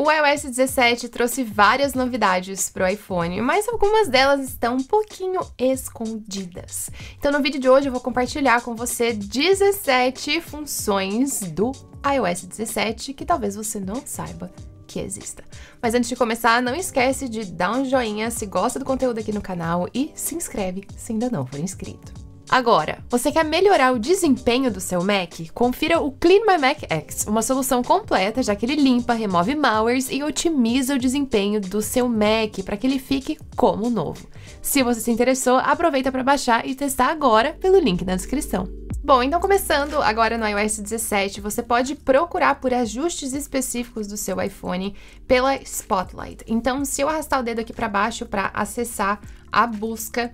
O iOS 17 trouxe várias novidades para o iPhone, mas algumas delas estão um pouquinho escondidas. Então, no vídeo de hoje, eu vou compartilhar com você 17 funções do iOS 17 que talvez você não saiba que exista. Mas antes de começar, não esquece de dar um joinha se gosta do conteúdo aqui no canal e se inscreve se ainda não for inscrito. Agora, você quer melhorar o desempenho do seu Mac? Confira o Clean My Mac X, uma solução completa já que ele limpa, remove malwares e otimiza o desempenho do seu Mac para que ele fique como novo. Se você se interessou, aproveita para baixar e testar agora pelo link na descrição. Bom, então começando agora no iOS 17, você pode procurar por ajustes específicos do seu iPhone pela Spotlight. Então, se eu arrastar o dedo aqui para baixo para acessar a busca,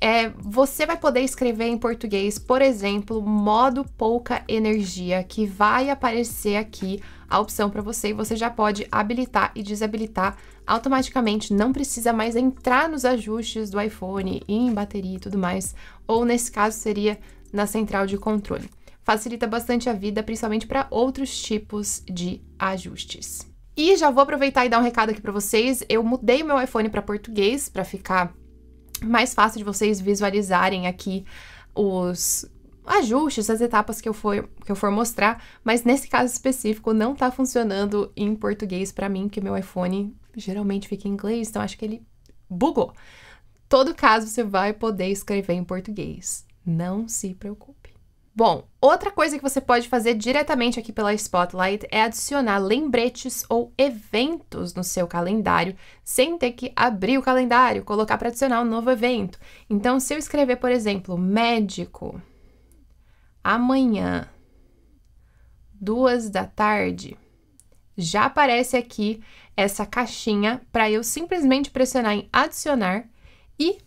é, você vai poder escrever em português, por exemplo, modo pouca energia, que vai aparecer aqui a opção para você e você já pode habilitar e desabilitar automaticamente, não precisa mais entrar nos ajustes do iPhone, em bateria e tudo mais, ou nesse caso seria na central de controle. Facilita bastante a vida, principalmente para outros tipos de ajustes. E já vou aproveitar e dar um recado aqui para vocês. Eu mudei meu iPhone para português para ficar mais fácil de vocês visualizarem aqui os ajustes, as etapas que eu for, que eu for mostrar, mas nesse caso específico não tá funcionando em português para mim, porque meu iPhone geralmente fica em inglês, então acho que ele bugou. Todo caso você vai poder escrever em português. Não se preocupe. Bom, outra coisa que você pode fazer diretamente aqui pela Spotlight é adicionar lembretes ou eventos no seu calendário, sem ter que abrir o calendário, colocar para adicionar um novo evento. Então, se eu escrever, por exemplo, médico, amanhã, duas da tarde, já aparece aqui essa caixinha para eu simplesmente pressionar em adicionar e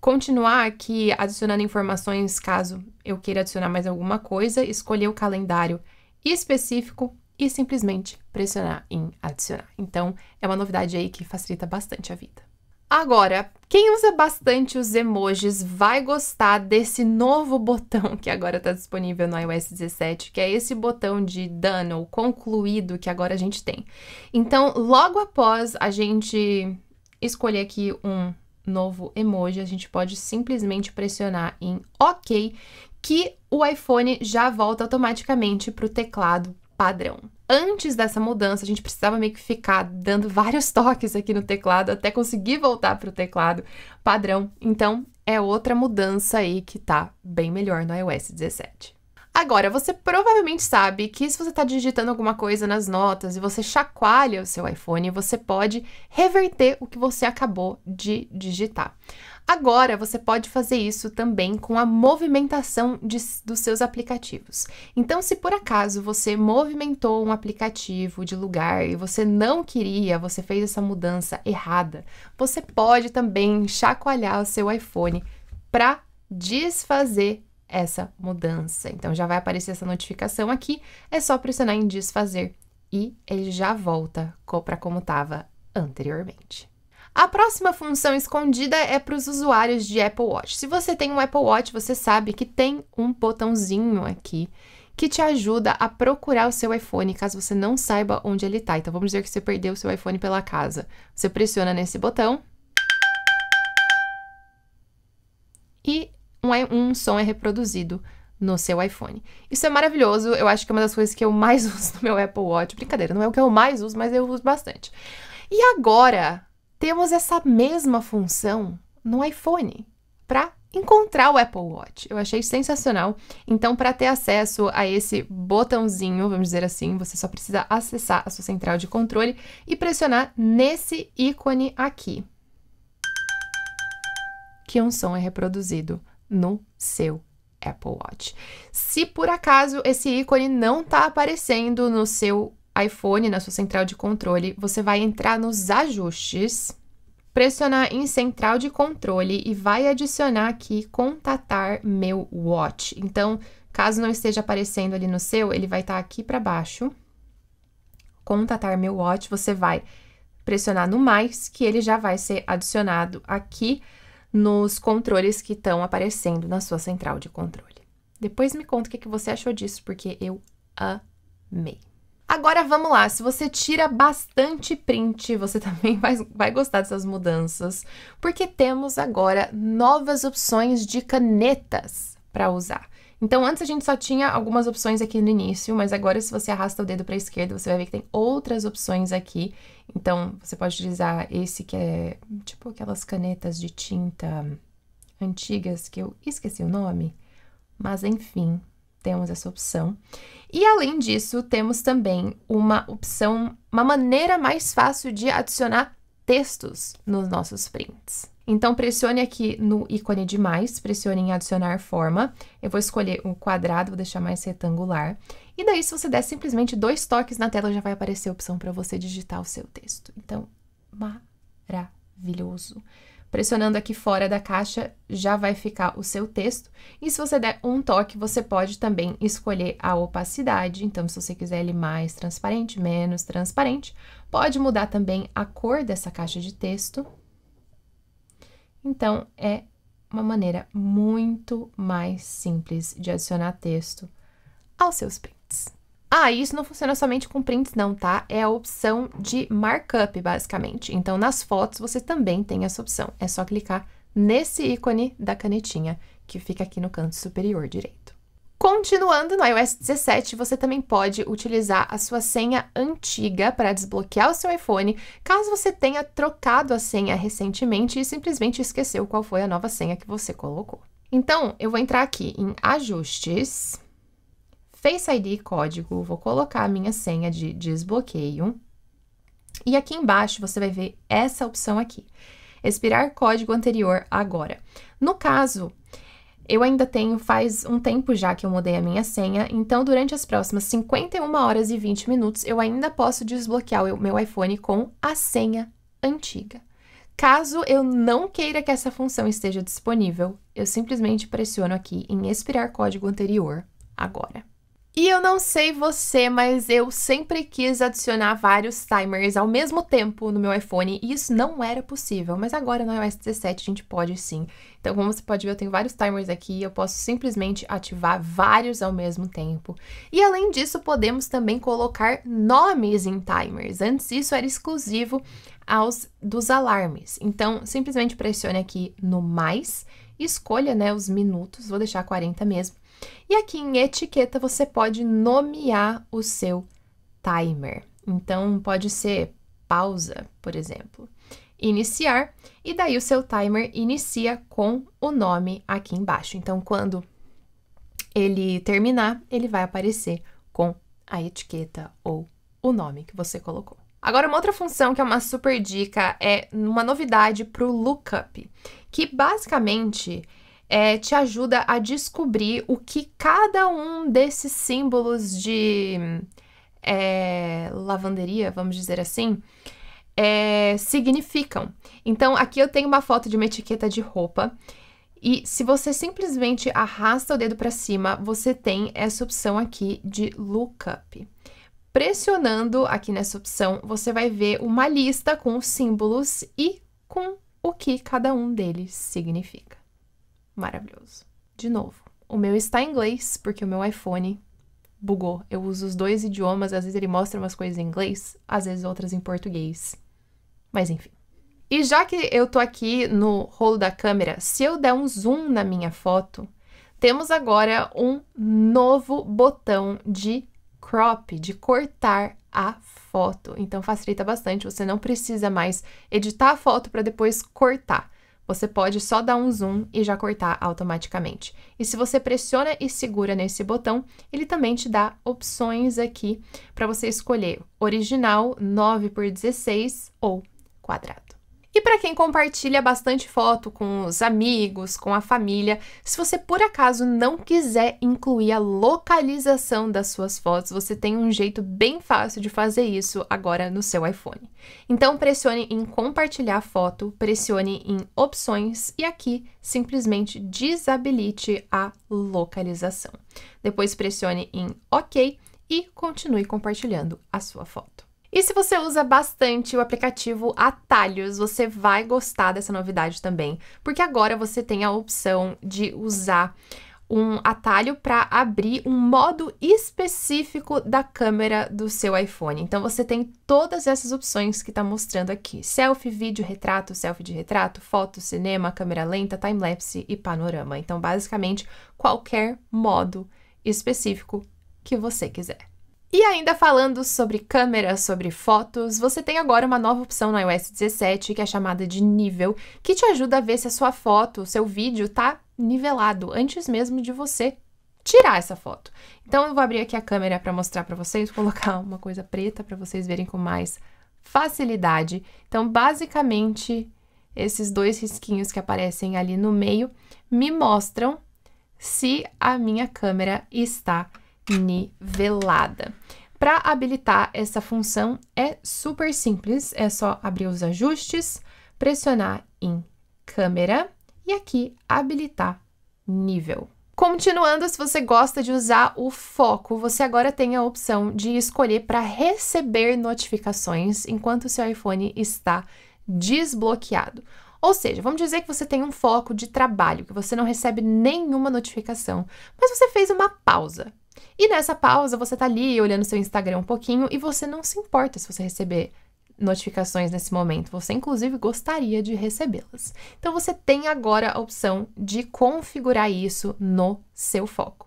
Continuar aqui adicionando informações caso eu queira adicionar mais alguma coisa, escolher o calendário específico e simplesmente pressionar em adicionar. Então, é uma novidade aí que facilita bastante a vida. Agora, quem usa bastante os emojis vai gostar desse novo botão que agora está disponível no iOS 17, que é esse botão de done ou concluído que agora a gente tem. Então, logo após a gente escolher aqui um novo emoji, a gente pode simplesmente pressionar em OK, que o iPhone já volta automaticamente para o teclado padrão. Antes dessa mudança, a gente precisava meio que ficar dando vários toques aqui no teclado até conseguir voltar para o teclado padrão. Então, é outra mudança aí que tá bem melhor no iOS 17. Agora, você provavelmente sabe que se você está digitando alguma coisa nas notas e você chacoalha o seu iPhone, você pode reverter o que você acabou de digitar. Agora você pode fazer isso também com a movimentação de, dos seus aplicativos. Então, se por acaso você movimentou um aplicativo de lugar e você não queria, você fez essa mudança errada, você pode também chacoalhar o seu iPhone para desfazer essa mudança. Então já vai aparecer essa notificação aqui, é só pressionar em desfazer e ele já volta para como estava anteriormente. A próxima função escondida é para os usuários de Apple Watch. Se você tem um Apple Watch, você sabe que tem um botãozinho aqui que te ajuda a procurar o seu iPhone caso você não saiba onde ele está. Então vamos dizer que você perdeu o seu iPhone pela casa. Você pressiona nesse botão um, um som é reproduzido no seu iPhone. Isso é maravilhoso, eu acho que é uma das coisas que eu mais uso no meu Apple Watch. Brincadeira, não é o que eu mais uso, mas eu uso bastante. E agora, temos essa mesma função no iPhone para encontrar o Apple Watch. Eu achei sensacional. Então, para ter acesso a esse botãozinho, vamos dizer assim, você só precisa acessar a sua central de controle e pressionar nesse ícone aqui. Que um som é reproduzido no seu Apple Watch. Se por acaso esse ícone não está aparecendo no seu iPhone, na sua central de controle, você vai entrar nos ajustes, pressionar em central de controle e vai adicionar aqui contatar meu watch. Então, caso não esteja aparecendo ali no seu, ele vai estar tá aqui para baixo. Contatar meu watch, você vai pressionar no mais que ele já vai ser adicionado aqui nos controles que estão aparecendo na sua central de controle. Depois me conta o que, que você achou disso, porque eu amei. Agora vamos lá, se você tira bastante print, você também vai, vai gostar dessas mudanças, porque temos agora novas opções de canetas para usar. Então, antes a gente só tinha algumas opções aqui no início, mas agora se você arrasta o dedo para a esquerda, você vai ver que tem outras opções aqui. Então, você pode utilizar esse que é tipo aquelas canetas de tinta antigas que eu esqueci o nome, mas enfim, temos essa opção. E além disso, temos também uma opção, uma maneira mais fácil de adicionar textos nos nossos prints. Então, pressione aqui no ícone de mais, pressione em adicionar forma. Eu vou escolher um quadrado, vou deixar mais retangular. E daí, se você der simplesmente dois toques na tela, já vai aparecer a opção para você digitar o seu texto. Então, maravilhoso! Pressionando aqui fora da caixa, já vai ficar o seu texto. E se você der um toque, você pode também escolher a opacidade. Então, se você quiser ele mais transparente, menos transparente, pode mudar também a cor dessa caixa de texto. Então, é uma maneira muito mais simples de adicionar texto aos seus prints. Ah, isso não funciona somente com prints não, tá? É a opção de markup, basicamente. Então, nas fotos você também tem essa opção. É só clicar nesse ícone da canetinha que fica aqui no canto superior direito. Continuando no iOS 17, você também pode utilizar a sua senha antiga para desbloquear o seu iPhone, caso você tenha trocado a senha recentemente e simplesmente esqueceu qual foi a nova senha que você colocou. Então, eu vou entrar aqui em Ajustes, Face ID Código, vou colocar a minha senha de desbloqueio. E aqui embaixo você vai ver essa opção aqui: Expirar código anterior agora. No caso, eu ainda tenho faz um tempo já que eu mudei a minha senha, então durante as próximas 51 horas e 20 minutos eu ainda posso desbloquear o meu iPhone com a senha antiga. Caso eu não queira que essa função esteja disponível, eu simplesmente pressiono aqui em expirar código anterior agora. E eu não sei você, mas eu sempre quis adicionar vários timers ao mesmo tempo no meu iPhone e isso não era possível, mas agora no iOS 17 a gente pode sim. Então, como você pode ver, eu tenho vários timers aqui, eu posso simplesmente ativar vários ao mesmo tempo. E além disso, podemos também colocar nomes em timers. Antes isso era exclusivo aos dos alarmes. Então, simplesmente pressione aqui no mais, escolha, né, os minutos, vou deixar 40 mesmo e aqui em etiqueta você pode nomear o seu timer. Então pode ser pausa, por exemplo, iniciar, e daí o seu timer inicia com o nome aqui embaixo. Então quando ele terminar, ele vai aparecer com a etiqueta ou o nome que você colocou. Agora, uma outra função que é uma super dica é uma novidade para o lookup, que basicamente é, te ajuda a descobrir o que cada um desses símbolos de é, lavanderia, vamos dizer assim, é, significam. Então, aqui eu tenho uma foto de uma etiqueta de roupa. E se você simplesmente arrasta o dedo para cima, você tem essa opção aqui de lookup. Pressionando aqui nessa opção, você vai ver uma lista com os símbolos e com o que cada um deles significa maravilhoso. De novo, o meu está em inglês, porque o meu iPhone bugou. Eu uso os dois idiomas, às vezes ele mostra umas coisas em inglês, às vezes outras em português. Mas enfim. E já que eu tô aqui no rolo da câmera, se eu der um zoom na minha foto, temos agora um novo botão de crop, de cortar a foto. Então facilita bastante, você não precisa mais editar a foto para depois cortar. Você pode só dar um zoom e já cortar automaticamente. E se você pressiona e segura nesse botão, ele também te dá opções aqui para você escolher original 9 por 16 ou quadrado. E para quem compartilha bastante foto com os amigos, com a família, se você por acaso não quiser incluir a localização das suas fotos, você tem um jeito bem fácil de fazer isso agora no seu iPhone. Então pressione em compartilhar foto, pressione em opções e aqui simplesmente desabilite a localização. Depois pressione em OK e continue compartilhando a sua foto. E se você usa bastante o aplicativo Atalhos, você vai gostar dessa novidade também, porque agora você tem a opção de usar um atalho para abrir um modo específico da câmera do seu iPhone. Então você tem todas essas opções que está mostrando aqui: selfie, vídeo, retrato, selfie de retrato, foto, cinema, câmera lenta, timelapse e panorama. Então, basicamente, qualquer modo específico que você quiser. E ainda falando sobre câmeras, sobre fotos, você tem agora uma nova opção no iOS 17 que é chamada de nível, que te ajuda a ver se a sua foto, o seu vídeo tá nivelado antes mesmo de você tirar essa foto. Então eu vou abrir aqui a câmera para mostrar para vocês, colocar uma coisa preta para vocês verem com mais facilidade. Então basicamente esses dois risquinhos que aparecem ali no meio me mostram se a minha câmera está nivelada nivelada. Para habilitar essa função é super simples, é só abrir os ajustes, pressionar em câmera e aqui habilitar nível. Continuando, se você gosta de usar o foco, você agora tem a opção de escolher para receber notificações enquanto seu iPhone está desbloqueado. Ou seja, vamos dizer que você tem um foco de trabalho, que você não recebe nenhuma notificação, mas você fez uma pausa e nessa pausa, você tá ali olhando seu Instagram um pouquinho e você não se importa se você receber notificações nesse momento. Você, inclusive, gostaria de recebê-las. Então, você tem agora a opção de configurar isso no seu foco.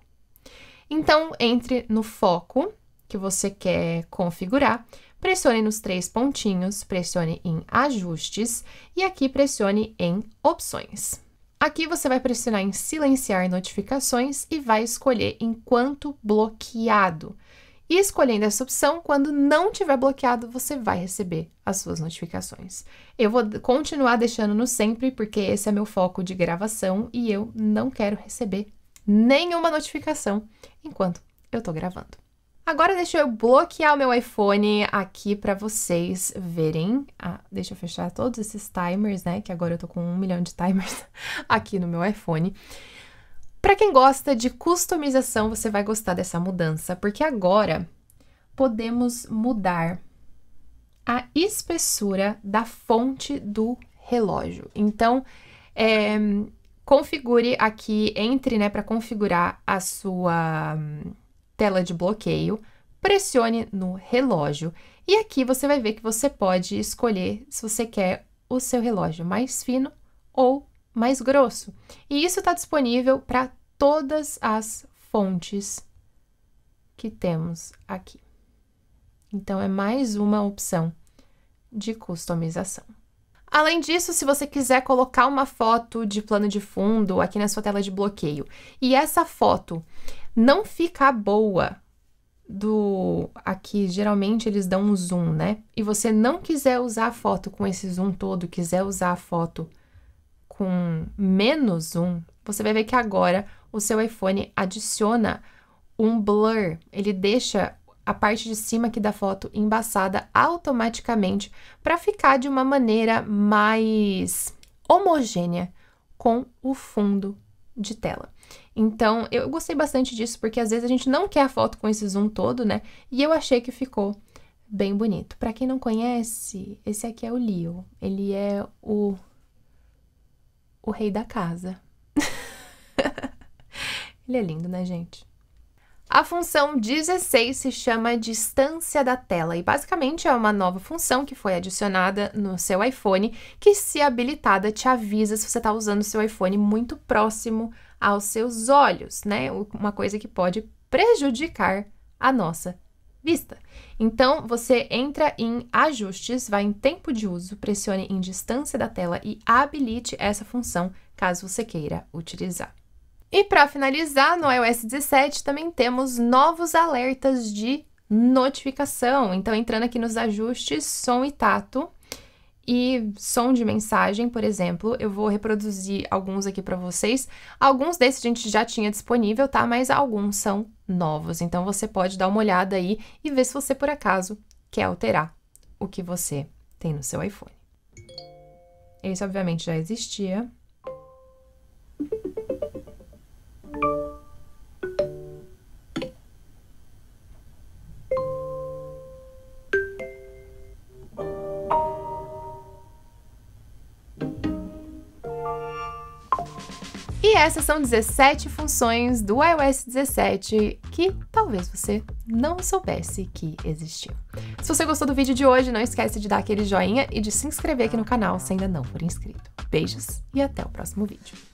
Então, entre no foco que você quer configurar, pressione nos três pontinhos, pressione em ajustes e aqui pressione em opções. Aqui você vai pressionar em silenciar notificações e vai escolher enquanto bloqueado. E escolhendo essa opção, quando não tiver bloqueado, você vai receber as suas notificações. Eu vou continuar deixando no sempre, porque esse é meu foco de gravação e eu não quero receber nenhuma notificação enquanto eu tô gravando. Agora deixa eu bloquear o meu iPhone aqui para vocês verem. Ah, deixa eu fechar todos esses timers, né? Que agora eu tô com um milhão de timers aqui no meu iPhone. Para quem gosta de customização, você vai gostar dessa mudança, porque agora podemos mudar a espessura da fonte do relógio. Então, é, configure aqui, entre né, para configurar a sua tela de bloqueio, pressione no relógio e aqui você vai ver que você pode escolher se você quer o seu relógio mais fino ou mais grosso. E isso está disponível para todas as fontes que temos aqui. Então, é mais uma opção de customização. Além disso, se você quiser colocar uma foto de plano de fundo aqui na sua tela de bloqueio e essa foto não ficar boa do aqui geralmente eles dão um zoom, né? E você não quiser usar a foto com esse zoom todo, quiser usar a foto com menos zoom, você vai ver que agora o seu iPhone adiciona um blur, ele deixa a parte de cima aqui da foto embaçada automaticamente para ficar de uma maneira mais homogênea com o fundo de tela. Então, eu gostei bastante disso, porque às vezes a gente não quer a foto com esse zoom todo, né? E eu achei que ficou bem bonito. Para quem não conhece, esse aqui é o Leo. Ele é o, o rei da casa. Ele é lindo, né, gente? A função 16 se chama distância da tela e basicamente é uma nova função que foi adicionada no seu iPhone que, se habilitada, te avisa se você está usando o seu iPhone muito próximo aos seus olhos, né? Uma coisa que pode prejudicar a nossa vista. Então, você entra em ajustes, vai em tempo de uso, pressione em distância da tela e habilite essa função caso você queira utilizar. E para finalizar, no iOS 17 também temos novos alertas de notificação. Então, entrando aqui nos ajustes, som e tato e som de mensagem, por exemplo, eu vou reproduzir alguns aqui para vocês. Alguns desses a gente já tinha disponível, tá? Mas alguns são novos. Então você pode dar uma olhada aí e ver se você por acaso quer alterar o que você tem no seu iPhone. Esse obviamente já existia, essas são 17 funções do iOS 17 que talvez você não soubesse que existiam. Se você gostou do vídeo de hoje, não esquece de dar aquele joinha e de se inscrever aqui no canal se ainda não for inscrito. Beijos e até o próximo vídeo.